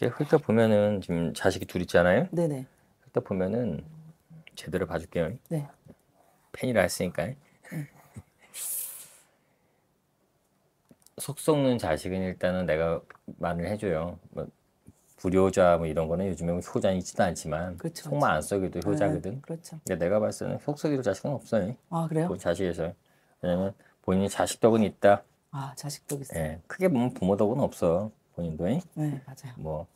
이렇게 훑어 보면은 지금 자식이 둘 있잖아요. 네네. 훑다 보면은 제대로 봐줄게요. 네. 팬이라 했으니까. 네. 속는 자식은 일단은 내가 말을 해줘요. 뭐 불효자 뭐 이런 거는 요즘에 뭐 효자이지도 않지만 그렇죠, 속만 그렇죠. 안 썩이도 효자거든. 네, 그렇죠. 근데 내가 봤을 때는 속 썩이도 자식은 없어요. 아 그래요? 그 자식에서 왜냐면 본인이 자식 덕은 있다. 아 자식 덕 있어. 예, 크게 보면 뭐 부모 덕은 없어. 본인도잉. 네, 맞아요. 뭐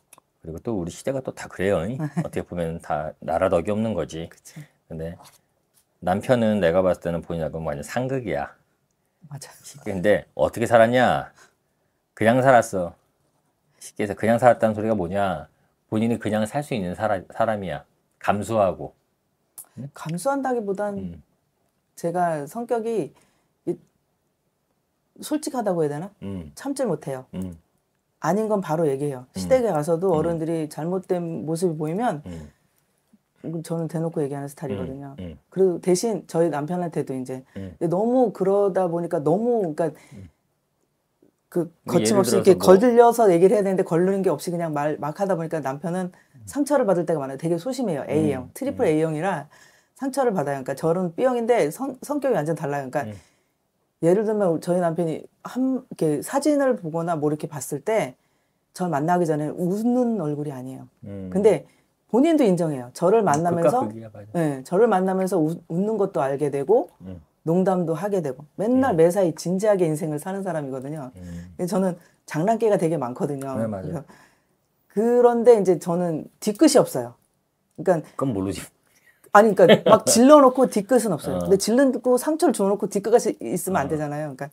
그리고 또 우리 시대가 또 다 그래요. 네. 어떻게 보면 다 나라 덕이 없는 거지. 그치. 근데 남편은 내가 봤을 때는 본인하고 뭐 완전 상극이야. 맞아. 근데 어떻게 살았냐? 그냥 살았어. 쉽게 해서 그냥 살았다는 소리가 뭐냐? 본인이 그냥 살 수 있는 사람, 사람이야. 감수하고. 응? 감수한다기보단 음. 제가 성격이 솔직하다고 해야 되나? 음. 참지 못해요. 음. 아닌 건 바로 얘기해요. 음. 시댁에 가서도 음. 어른들이 잘못된 모습이 보이면 음. 저는 대놓고 얘기하는 스타일이거든요. 음. 음. 그리고 대신 저희 남편한테도 이제 음. 너무 그러다 보니까 너무 그러니까 그 뭐 거침없이 이렇게 뭐... 걸들려서 얘기를 해야 되는데 걸르는 게 없이 그냥 말막 하다 보니까 남편은 상처를 받을 때가 많아요. 되게 소심해요. A형 트리플 A형이라 상처를 받아요. 그러니까 저는 B형인데 성, 성격이 완전 달라요. 그러니까 예를 들면 저희 남편이 한 이렇게 사진을 보거나 뭐 이렇게 봤을 때 저 만나기 전에 웃는 얼굴이 아니에요. 음. 근데 본인도 인정해요. 저를 음, 만나면서 네, 저를 만나면서 우, 웃는 것도 알게 되고 음. 농담도 하게 되고 맨날 음. 매사에 진지하게 인생을 사는 사람이거든요. 음. 근데 저는 장난기가 되게 많거든요. 네, 맞아요. 그런데 이제 저는 뒤끝이 없어요. 그러니까 그건 모르지. 아니 그러니까 막 질러놓고 뒤끝은 없어요. 어. 근데 질러놓고 그 상처를 주 줘놓고 뒤끝이 있으면 안 어. 되잖아요. 그러니까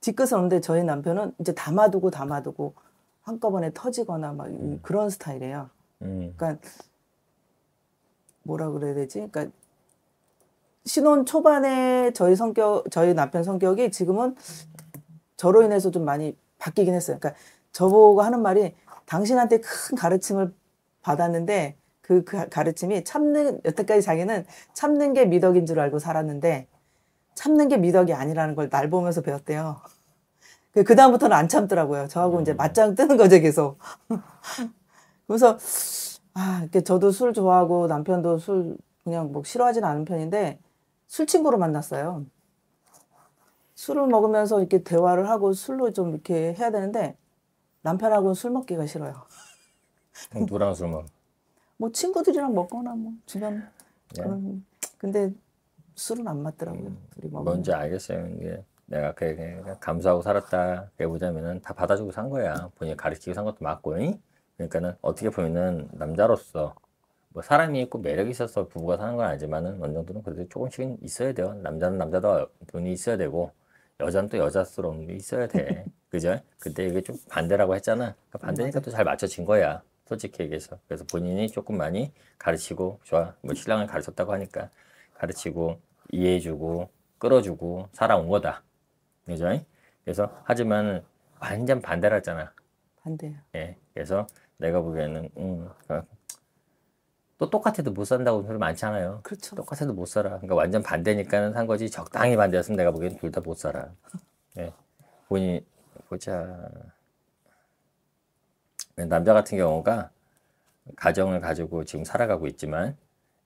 뒤끝은 없는데 저희 남편은 이제 담아두고 담아두고 한꺼번에 터지거나 막 음. 그런 스타일이에요. 음. 그러니까 뭐라 그래야 되지? 그러니까 신혼 초반에 저희 성격, 저희 남편 성격이 지금은 저로 인해서 좀 많이 바뀌긴 했어요. 그러니까 저보고 하는 말이 당신한테 큰 가르침을 받았는데 그 가르침이 참는 여태까지 자기는 참는 게 미덕인 줄 알고 살았는데 참는 게 미덕이 아니라는 걸 날 보면서 배웠대요. 그, 그 다음부터는 안 참더라고요. 저하고 음. 이제 맞짱 뜨는 거죠 계속. 그래서 아 이렇게 저도 술 좋아하고 남편도 술 그냥 뭐 싫어하진 않은 편인데 술 친구로 만났어요. 술을 먹으면서 이렇게 대화를 하고 술로 좀 이렇게 해야 되는데 남편하고는 술 먹기가 싫어요. 누랑 술 먹. 뭐 친구들이랑 먹거나 뭐 주변 네. 그런 근데 술은 안 맞더라고요. 음, 둘이 뭔지 알겠어요. 이게 내가 그냥 감사하고 살았다 해보자면은 다 받아주고 산 거야. 본인이 가르치고 산 것도 맞고. 잉? 그러니까는 어떻게 보면은 남자로서 뭐 사람이 있고 매력이 있어서 부부가 사는 건 아니지만은 어느 정도는 그래도 조금씩은 있어야 돼요. 남자는 남자도 돈이 있어야 되고 여자는 또 여자스러운 게 있어야 돼. 그죠? 그때 이게 좀 반대라고 했잖아. 그러니까 반대니까 또 잘 맞춰진 거야. 솔직히 얘기해서 그래서 본인이 조금 많이 가르치고 좋아 뭐 신랑을 가르쳤다고 하니까 가르치고 이해해주고 끌어주고 살아온 거다 그죠? 그래서 하지만 완전 반대를 했잖아 반대요 예 그래서 내가 보기에는 음, 어, 또 똑같아도 못 산다고 소리 많잖아요 그렇죠 똑같아도 못 살아 그러니까 완전 반대니까는 산 거지 적당히 반대였으면 내가 보기에는 둘 다 못 살아 예 본인 보자 네, 남자 같은 경우가 가정을 가지고 지금 살아가고 있지만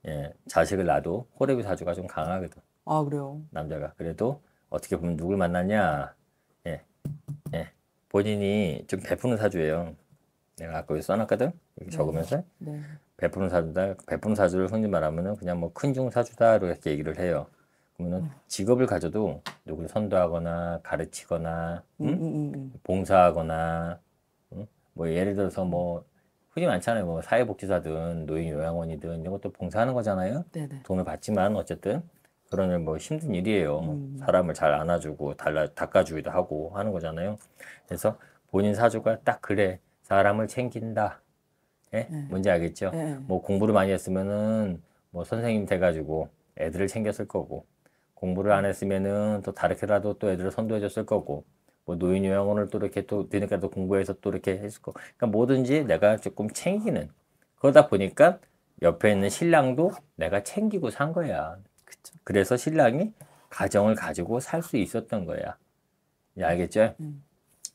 예, 자식을 낳아도 호레비 사주가 좀 강하거든. 아 그래요. 남자가 그래도 어떻게 보면 누굴 만났냐, 예, 예, 본인이 좀 베푸는 사주예요. 내가 아까 여기 써놨거든. 이렇 네. 적으면서 네. 베푸는 사주다. 베푸는 사주를 흔히 말하면 그냥 뭐 큰 중 사주다 이렇게 얘기를 해요. 그러면 네. 직업을 가져도 누구를 선도하거나 가르치거나 응? 음, 음, 음. 음. 봉사하거나 뭐 예를 들어서 뭐 흔히 많잖아요. 뭐 사회복지사든 노인 요양원이든 이런 것도 봉사하는 거잖아요. 네네. 돈을 받지만 어쨌든 그런 뭐 힘든 일이에요. 음. 사람을 잘 안아주고 달라 닦아주기도 하고 하는 거잖아요. 그래서 본인 사주가 딱 그래 사람을 챙긴다. 예? 네. 뭔지 알겠죠? 네. 뭐 공부를 많이 했으면은 뭐 선생님 돼가지고 애들을 챙겼을 거고 공부를 안 했으면은 또 다르게라도 또 애들을 선도해줬을 거고 뭐 노인 요양원을 또 이렇게 또 뒤늦게 또 공부해서 또 이렇게 했을 거. 그러니까 뭐든지 내가 조금 챙기는 그러다 보니까 옆에 있는 신랑도 내가 챙기고 산 거야. 그쵸. 그래서 신랑이 가정을 가지고 살 수 있었던 거야. 예, 알겠죠? 음. 음.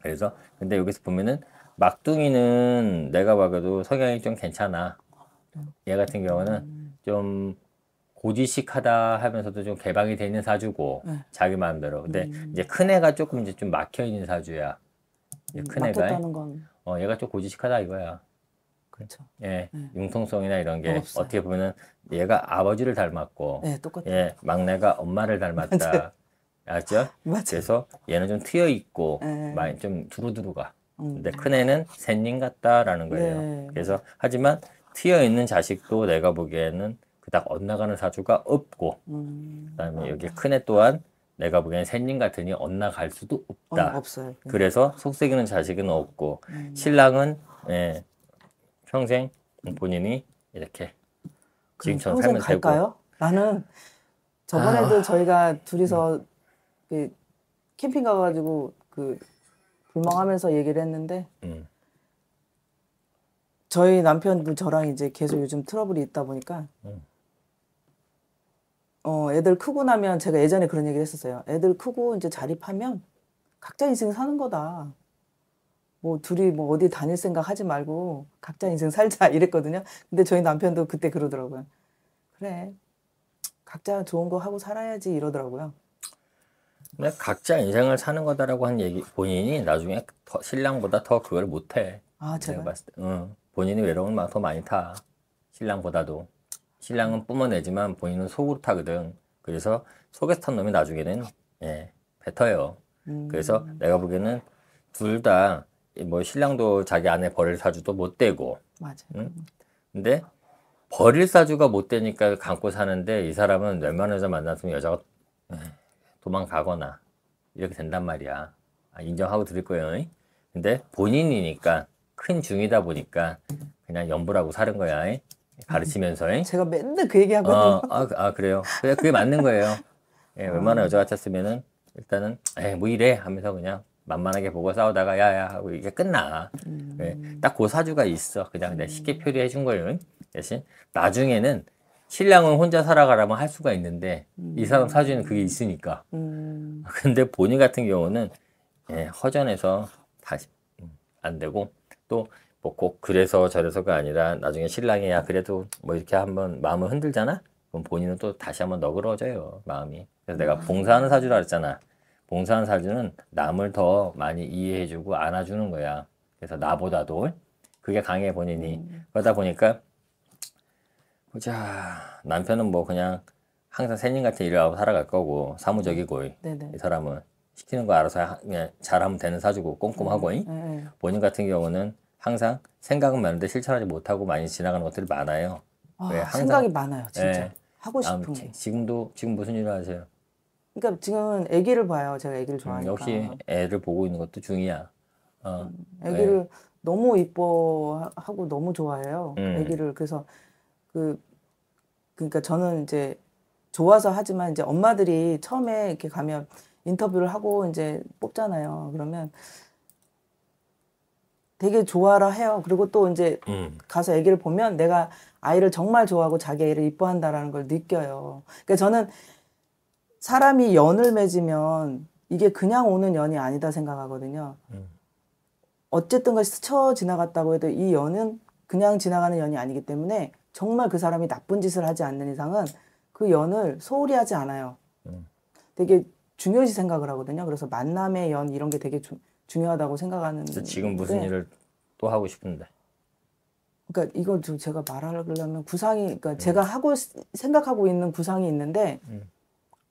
그래서 근데 여기서 보면은 막둥이는 내가 봐도 성향이 좀 괜찮아. 아, 얘 같은 경우는 음. 좀 고지식하다 하면서도 좀 개방이 돼 있는 사주고 네. 자기 마음대로. 근데 음. 이제 큰 애가 조금 이제 좀 막혀 있는 사주야. 음, 큰 애가. 건... 어, 얘가 좀 고지식하다 이거야. 그렇죠. 예, 네. 융통성이나 이런 게 없어요. 어떻게 보면은 얘가 아버지를 닮았고, 네, 똑같아. 예, 막내가 엄마를 닮았다. 알았죠? 그래서 얘는 좀 트여 있고, 네. 많이 좀 두루두루가. 음. 근데 큰 애는 샌님 같다라는 거예요. 네. 그래서 하지만 트여 있는 자식도 내가 보기에는 딱 엇나가는 사주가 없고 음. 그다음에 여기 큰 애 또한 내가 보기엔 샌님 같으니 엇나갈 수도 없다. 어, 없어요. 음. 그래서 속색기는 자식은 없고 음. 신랑은 예, 평생 본인이 이렇게 지금처럼 살면 갈까요? 되고. 나는 저번에도 아. 저희가 둘이서 음. 그 캠핑 가가지고 그 불멍하면서 얘기를 했는데 음. 저희 남편도 저랑 이제 계속 요즘 트러블이 있다 보니까 음. 어, 애들 크고 나면 제가 예전에 그런 얘기를 했었어요. 애들 크고 이제 자립하면 각자 인생 사는 거다. 뭐 둘이 뭐 어디 다닐 생각 하지 말고 각자 인생 살자 이랬거든요. 근데 저희 남편도 그때 그러더라고요. 그래. 각자 좋은 거 하고 살아야지 이러더라고요. 근데 각자 인생을 사는 거다라고 한 얘기 본인이 나중에 더, 신랑보다 더 그걸 못해. 아 제가 봤을 때, 응 본인이 외로움을 더 많이 타 신랑보다도. 신랑은 뿜어내지만 본인은 속으로 타거든. 그래서 속에서 탄 놈이 나중에는 예, 뱉어요. 음. 그래서 내가 보기에는 둘 다 뭐 신랑도 자기 아내 버릴 사주도 못 되고. 맞아요. 음? 근데 버릴 사주가 못 되니까 감고 사는데 이 사람은 웬만해서 만났으면 여자가 예, 도망가거나 이렇게 된단 말이야. 아, 인정하고 드릴 거예요. 근데 본인이니까 큰 중이다 보니까 그냥 염불하고 사는 거야. 예, 가르치면서. 잉? 아, 제가 맨날 그 얘기하거든요. 어, 아, 그, 아, 그래요. 그게, 그게 맞는 거예요. 예, 웬만한 아. 여자 같았으면은 일단은 에이, 뭐 이래 하면서 그냥 만만하게 보고 싸우다가 야야 하고 이게 끝나. 음. 예, 딱그 사주가 있어. 그냥 내가 쉽게 표리해 준 거예요. 대신 나중에는 신랑은 혼자 살아가라면 할 수가 있는데 음. 이 사람 사주에는 그게 있으니까. 음. 근데 본인 같은 경우는 예, 허전해서 다시 음, 안 되고 또 뭐꼭 그래서 저래서가 아니라 나중에 신랑이야 그래도 뭐 이렇게 한번 마음을 흔들잖아? 그럼 본인은 또 다시 한번 너그러져요 워 마음이. 그래서 내가 음. 봉사하는 사주라 그랬잖아. 봉사하는 사주는 남을 더 많이 이해해주고 안아주는 거야. 그래서 나보다도 그게 강해 본인이. 음. 그러다 보니까 보자 남편은 뭐 그냥 항상 새님 같은 일을 하고 살아갈 거고 사무적이고 음. 네네. 이 사람은 시키는 거 알아서 잘하면 되는 사주고 꼼꼼하고 네, 네. 본인 같은 경우는 항상 생각은 많은데 실천하지 못하고 많이 지나가는 것들이 많아요. 아, 네, 항상, 생각이 많아요, 진짜. 예, 하고 싶은 아, 게. 지금도 지금 무슨 일을 하세요? 그러니까 지금 은 아기를 봐요. 제가 아기를 음, 좋아하니까. 역시 애를 보고 있는 것도 중이야. 어, 음, 네. 아기를 예. 너무 이뻐하고 너무 좋아해요. 음. 아기를 그래서 그 그러니까 저는 이제 좋아서 하지만 이제 엄마들이 처음에 이렇게 가면 인터뷰를 하고 이제 뽑잖아요. 그러면 되게 좋아라 해요. 그리고 또 이제 음. 가서 아기를 보면 내가 아이를 정말 좋아하고 자기 애를 이뻐한다라는 걸 느껴요. 그러니까 저는 사람이 연을 맺으면 이게 그냥 오는 연이 아니다 생각하거든요. 음. 어쨌든 간에 스쳐 지나갔다고 해도 이 연은 그냥 지나가는 연이 아니기 때문에 정말 그 사람이 나쁜 짓을 하지 않는 이상은 그 연을 소홀히 하지 않아요. 음. 되게 중요시 생각을 하거든요. 그래서 만남의 연 이런 게 되게 중, 주... 중요하다고 생각하는. 지금 무슨 네. 일을 또 하고 싶은데. 그러니까 이걸 좀 제가 말하려면 구상이 그러니까 음. 제가 하고 생각하고 있는 구상이 있는데, 음,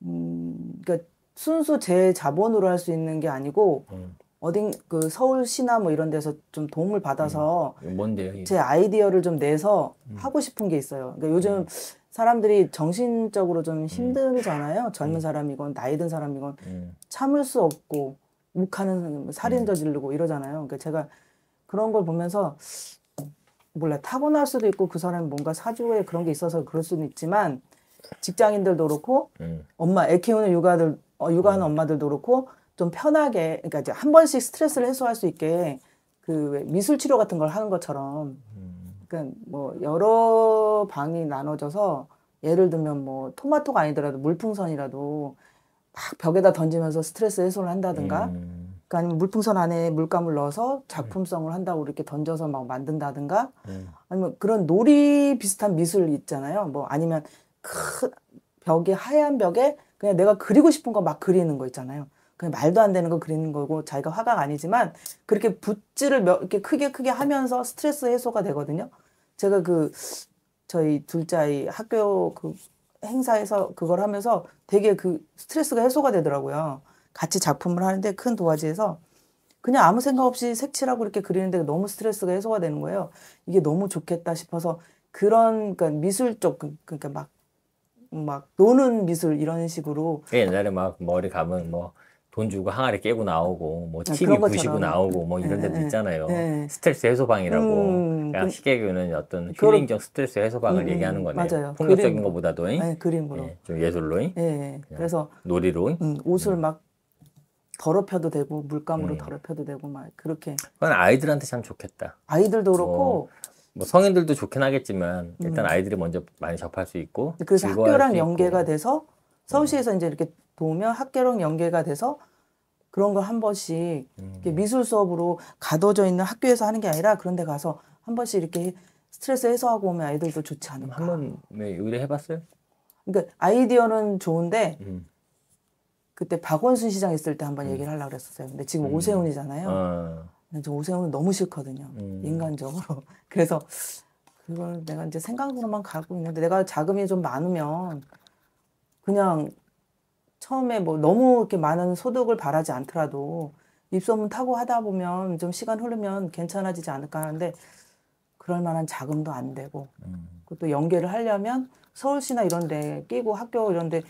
음 그러니까 순수 제 자본으로 할 수 있는 게 아니고 음. 어딘 그 서울시나 뭐 이런 데서 좀 도움을 받아서 음. 뭔데요? 제 아이디어를 좀 내서 음. 하고 싶은 게 있어요. 그러니까 요즘 음. 사람들이 정신적으로 좀 힘들잖아요. 젊은 사람이건 나이 든 사람이건 참을 수 없고 욱하는 뭐 살인 저지르고 네. 이러잖아요. 그러니까 제가 그런 걸 보면서 몰라 타고날 수도 있고 그 사람이 뭔가 사주에 그런 게 있어서 그럴 수는 있지만 직장인들도 그렇고 음. 엄마 애 키우는 육아들 어, 육아하는 음. 엄마들도 그렇고 좀 편하게 그러니까 이제 한 번씩 스트레스를 해소할 수 있게 그 미술 치료 같은 걸 하는 것처럼 음. 그러니까 뭐 여러 방이 나눠져서 예를 들면 뭐 토마토가 아니더라도 물풍선이라도 막 벽에다 던지면서 스트레스 해소를 한다든가 음. 그러니까 물풍선 안에 물감을 넣어서 작품성을 한다고 이렇게 던져서 막 만든다든가 음. 아니면 그런 놀이 비슷한 미술 있잖아요 뭐 아니면 큰 벽에 하얀 벽에 그냥 내가 그리고 싶은 거 막 그리는 거 있잖아요 그냥 말도 안 되는 거 그리는 거고 자기가 화가 아니지만 그렇게 붓질을 몇, 이렇게 크게 크게 하면서 스트레스 해소가 되거든요 제가 그 저희 둘째 아이 학교 그 행사에서 그걸 하면서 되게 그 스트레스가 해소가 되더라고요. 같이 작품을 하는데 큰 도화지에서 그냥 아무 생각 없이 색칠하고 이렇게 그리는데 너무 스트레스가 해소가 되는 거예요. 이게 너무 좋겠다 싶어서 그런 그러니까 미술적 그, 그러니까 막 막 노는 미술 이런 식으로 예, 옛날에 막 머리 감은 뭐돈 주고 항아리 깨고 나오고 뭐 아, TV 부시고 나오고 뭐 이런 예, 데도 예. 있잖아요. 네. 스트레스 해소방이라고 음, 그, 쉽게 얘기하면 어떤 힐링적 스트레스 해소방을 음, 음, 얘기하는 거네요. 맞아요. 폭력적인 그림, 것보다도 네, 그림으로 예, 좀 예술로 예, 그래서 놀이로 음, 옷을 음. 막 더럽혀도 되고 물감으로 음. 더럽혀도 되고 막 그렇게 그건 아이들한테 참 좋겠다. 아이들도 뭐, 그렇고 뭐 성인들도 좋긴 하겠지만 일단 아이들이 먼저 많이 접할 수 있고 그래서 학교랑 연계가 있고. 돼서 서울시에서 이제 이렇게 보면 학계랑 연계가 돼서 그런 걸 한 번씩 음. 미술 수업으로 가둬져 있는 학교에서 하는 게 아니라 그런 데 가서 한 번씩 이렇게 스트레스 해소하고 오면 아이들도 좋지 않을까. 한번 네, 의뢰해봤어요? 그러니까 아이디어는 좋은데 음. 그때 박원순 시장 있을 때 한번 음. 얘기를 하려고 그랬었어요. 근데 지금 음. 오세훈이잖아요. 아. 저 오세훈은 너무 싫거든요. 음. 인간적으로. 그래서 그걸 내가 이제 생각으로만 가고 있는데 내가 자금이 좀 많으면 그냥 처음에 뭐 너무 이렇게 많은 소득을 바라지 않더라도 입소문 타고 하다 보면 좀 시간 흐르면 괜찮아지지 않을까 하는데 그럴 만한 자금도 안 되고 음. 그것도 연계를 하려면 서울시나 이런 데 끼고 학교 이런 데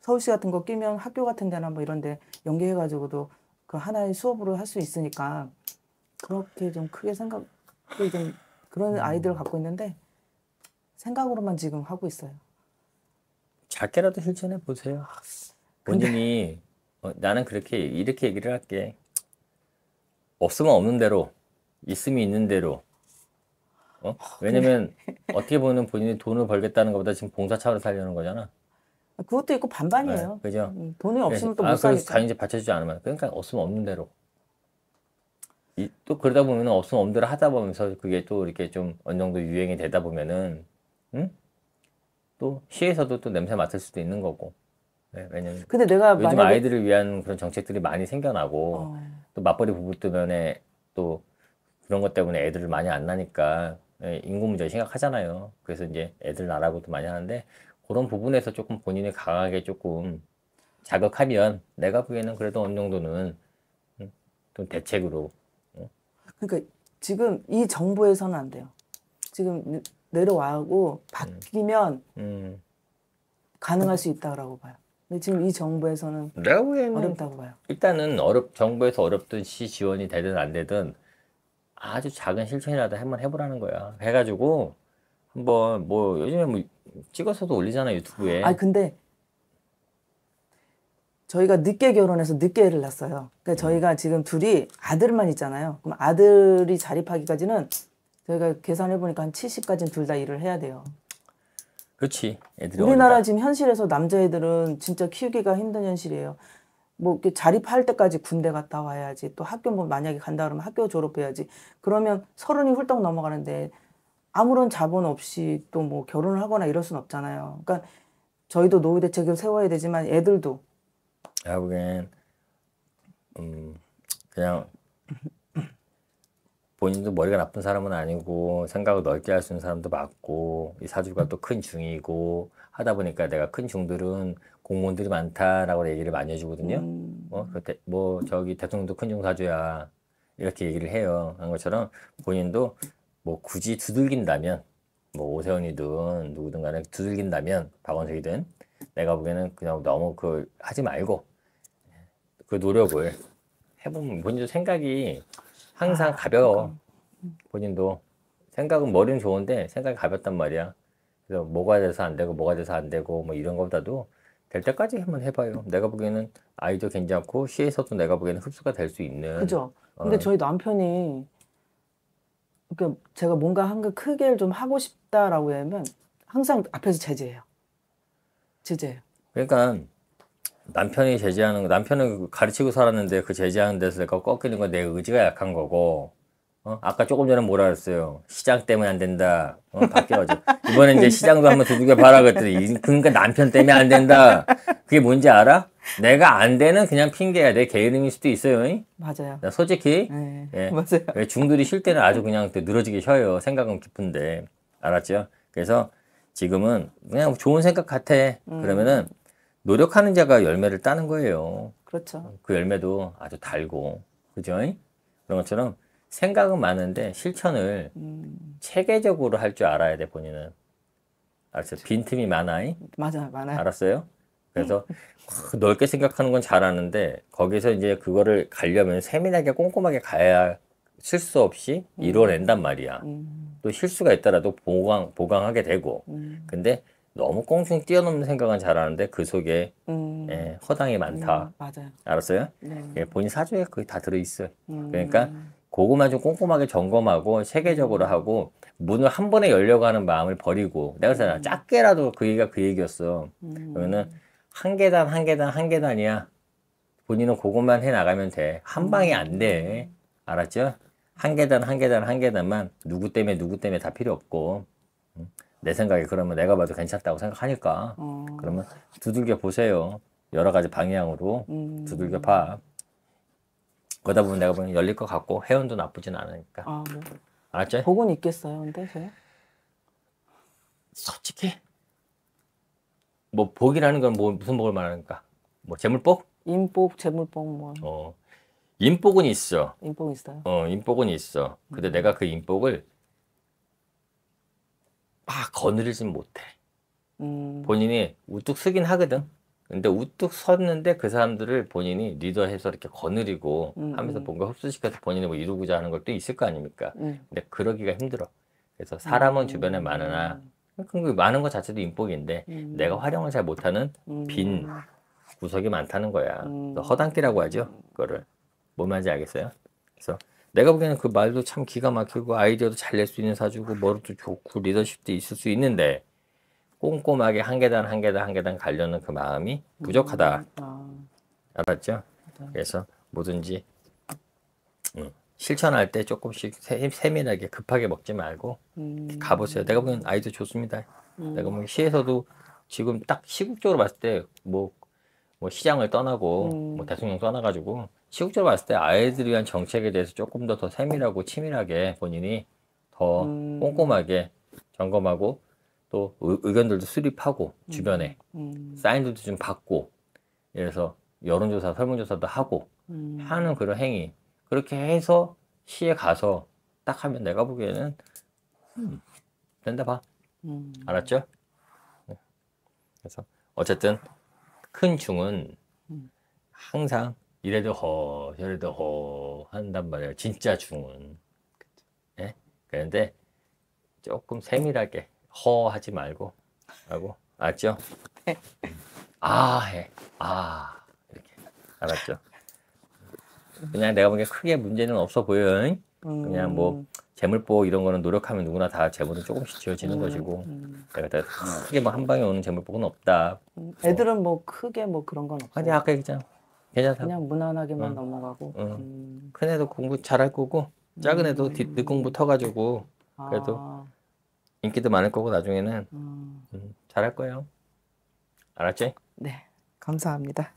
서울시 같은 거 끼면 학교 같은 데나 뭐 이런 데 연계해 가지고도 그 하나의 수업으로 할 수 있으니까 그렇게 좀 크게 생각도 좀 그런 음. 아이들을 갖고 있는데 생각으로만 지금 하고 있어요. 작게라도 실천해 보세요. 본인이 어, 나는 그렇게 이렇게 얘기를 할게. 없으면 없는 대로, 있으면 있는 대로. 어? 아, 왜냐면 어떻게 보면 본인이 돈을 벌겠다는 것보다 지금 봉사 차원을 살려는 거잖아. 아, 그것도 있고 반반이에요. 네, 그죠? 음, 돈이 없으면 또못 아, 사겠죠. 아, 가인지 받쳐주지 않으면. 그러니까 없으면 없는 대로. 이, 또 그러다 보면 없으면 없는 대로 하다 보면서 그게 또 이렇게 좀 어느 정도 유행이 되다 보면은, 응? 또 시에서도 또 냄새 맡을 수도 있는 거고. 네, 왜냐면 근데 내가 요즘 만약에... 아이들을 위한 그런 정책들이 많이 생겨나고 어. 또 맞벌이 부부 때문에 또 그런 것 때문에 애들을 많이 안 나니까 예, 인구 문제 생각하잖아요. 그래서 이제 애들 나라고도 많이 하는데 그런 부분에서 조금 본인이 강하게 조금 자극하면 내가 보기에는 그래도 어느 정도는 음, 좀 대책으로. 어? 그러니까 지금 이 정부에서는 안 돼요. 지금 내려와고 음. 바뀌면 음. 음. 가능할 수 있다라고 봐요. 근데 지금 이 정부에서는 어렵다고 봐요. 일단은 어렵 정부에서 어렵듯시 지원이 되든 안 되든 아주 작은 실천이라도 한번 해보라는 거야. 해가지고 한번 뭐 요즘에 뭐 찍어서도 올리잖아 유튜브에. 아 근데 저희가 늦게 결혼해서 늦게 애를 낳았어요. 그러니까 음. 저희가 지금 둘이 아들만 있잖아요. 그럼 아들이 자립하기까지는 저희가 계산해 보니까 한 70까지는 둘 다 일을 해야 돼요. 그렇지. 애들이 우리나라 어린다. 지금 현실에서 남자애들은 진짜 키우기가 힘든 현실이에요. 뭐 자립할 때까지 군대 갔다 와야지 또 학교 뭐 만약에 간다 그러면 학교 졸업해야지 그러면 서른이 훌떡 넘어가는데 아무런 자본 없이 또 뭐 결혼을 하거나 이럴 순 없잖아요. 그러니까 저희도 노후 대책을 세워야 되지만 애들도 결국엔 음 그냥 본인도 머리가 나쁜 사람은 아니고 생각을 넓게 할 수 있는 사람도 많고이 사주가 또 큰 중이고 하다 보니까 내가 큰 중들은 공무원들이 많다라고 얘기를 많이 해주거든요. 음. 어, 그때 뭐 저기 대통령도 큰 중 사주야 이렇게 얘기를 해요. 한 것처럼 본인도 뭐 굳이 두들긴다면 뭐 오세훈이든 누구든 간에 두들긴다면 박원석이든 내가 보기에는 그냥 너무 그 하지 말고 그 노력을 해보면 본인도 생각이 항상 아, 가벼워. 그러니까. 음. 본인도 생각은 머리는 좋은데 생각이 가볍단 말이야. 그래서 뭐가 돼서 안 되고 뭐가 돼서 안 되고 뭐 이런 것보다도 될 때까지 한번 해봐요. 내가 보기에는 아이도 괜찮고 시에서도 내가 보기에는 흡수가 될 수 있는. 그죠. 근데 어. 저희 남편이 그러니까 제가 뭔가 한 거 크게 좀 하고 싶다라고 하면 항상 앞에서 제재해요. 제재해요. 그러니까 남편이 제지하는거 남편은 그 가르치고 살았는데 그제지하는 데서 내가 꺾이는 건 내 의지가 약한 거고 어? 아까 조금 전에 뭐라 그랬어요 시장 때문에 안 된다 어? 바뀌어져 이번에 이제 시장도 한번 두둑여 봐라 그랬더니 그러니까 남편 때문에 안 된다 그게 뭔지 알아? 내가 안 되는 그냥 핑계야 내 게으름일 수도 있어요. 잉? 맞아요. 솔직히 네, 예. 맞아요. 중들이 쉴 때는 아주 그냥 늘어지게 쉬어요. 생각은 깊은데 알았죠? 그래서 지금은 그냥 좋은 생각 같아. 음. 그러면은 노력하는 자가 열매를 따는 거예요. 그렇죠. 그 열매도 아주 달고 그죠? 그런 것처럼 생각은 많은데 실천을 음. 체계적으로 할 줄 알아야 돼 본인은. 알았어. 요 그렇죠. 빈틈이 많아. 맞아, 많아요. 알았어요? 그래서 넓게 생각하는 건 잘하는데 거기서 이제 그거를 가려면 세밀하게 꼼꼼하게 가야 실수 없이 음. 이뤄낸단 말이야. 음. 또 실수가 있더라도 보강 보강하게 되고. 음. 근데 너무 꽁충 뛰어넘는 생각은 잘하는데 그 속에 음. 예, 허당이 많다. 음, 맞아요. 알았어요? 네. 예, 본인 사주에 거의 다 들어있어요. 음. 그러니까 그것만 좀 꼼꼼하게 점검하고 체계적으로 음. 하고 문을 한 번에 열려고 하는 마음을 버리고 내가 그래서아 음. 작게라도 그 얘기가 그 얘기였어. 음. 그러면은 한 계단 한 계단 한 계단이야. 본인은 그것만 해나가면 돼. 한 방이 안 돼. 알았죠? 한 계단 한 계단 한 계단만 누구 때문에 누구 때문에 다 필요 없고. 내 생각에 그러면 내가 봐도 괜찮다고 생각하니까 어. 그러면 두들겨 보세요. 여러 가지 방향으로 음. 두들겨 봐. 그러다 보면 내가 보면 열릴 것 같고 회원도 나쁘진 않으니까. 아, 네. 알았죠? 복은 있겠어요, 근데 제? 솔직히 뭐 복이라는 건뭐 무슨 복을 말하니까 뭐 재물복? 인복, 재물복 뭐. 어, 인복은 있어. 인복 있어요. 어, 인복은 있어. 근데 음. 내가 그 인복을 막 아, 거느리진 못해. 음. 본인이 우뚝 서긴 하거든. 근데 우뚝 섰는데 그 사람들을 본인이 리더해서 이렇게 거느리고 음, 음. 하면서 뭔가 흡수시켜서 본인이 뭐 이루고자 하는 것도 있을 거 아닙니까? 음. 근데 그러기가 힘들어. 그래서 사람은 음. 주변에 많으나 그 많은 것 자체도 인복인데 음. 내가 활용을 잘 못하는 빈 구석이 많다는 거야. 허당끼라고 하죠. 그거를 뭔 말인지 알겠어요? 그래서 내가 보기에는 그 말도 참 기가 막히고 아이디어도 잘 낼 수 있는 사주고 머리도 좋고 리더십도 있을 수 있는데 꼼꼼하게 한 계단 한 계단 한 계단 가려는 그 마음이 부족하다. 음, 알았죠? 맞 그래서 뭐든지 음, 실천할 때 조금씩 세밀하게 급하게 먹지 말고 음. 가보세요. 내가 보기엔 아이디어 좋습니다. 내가 음. 보기엔 시에서도 지금 딱 시국적으로 봤을 때뭐뭐 뭐 시장을 떠나고 뭐 음. 대통령 떠나가지고 시국적으로 봤을 때 아이들을 위한 정책에 대해서 조금 더 더 세밀하고 치밀하게 본인이 더 음. 꼼꼼하게 점검하고 또 의견들도 수립하고 음. 주변에 음. 사인들도 좀 받고 그래서 여론조사 설문조사도 하고 음. 하는 그런 행위 그렇게 해서 시에 가서 딱 하면 내가 보기에는 음, 된다 봐 음. 알았죠? 네. 그래서 어쨌든 큰 중은 음. 항상 이래도 허 저래도 허 한단 말이에요. 진짜 중은. 예? 그런데 조금 세밀하게 허 하지 말고 하고 알았죠? 네. 아 해. 아 이렇게 알았죠? 그냥 내가 보기엔 크게 문제는 없어 보여요. 음. 그냥 뭐 재물보 이런 거는 노력하면 누구나 다 재물은 조금씩 지어지는 음, 것이고 음. 그러니까 크게 뭐 한 방에 오는 재물보는 없다. 음, 애들은 뭐 크게 뭐 그런 건 없어. 아니 아까 얘기했잖아. 괜찮다. 그냥 무난하게만 응. 넘어가고. 응. 음. 큰 애도 공부 잘할 거고 작은 애도 뒷, 늦공부 터가지고 그래도 아. 인기도 많을 거고 나중에는 음. 음 잘할 거예요. 알았지? 네, 감사합니다.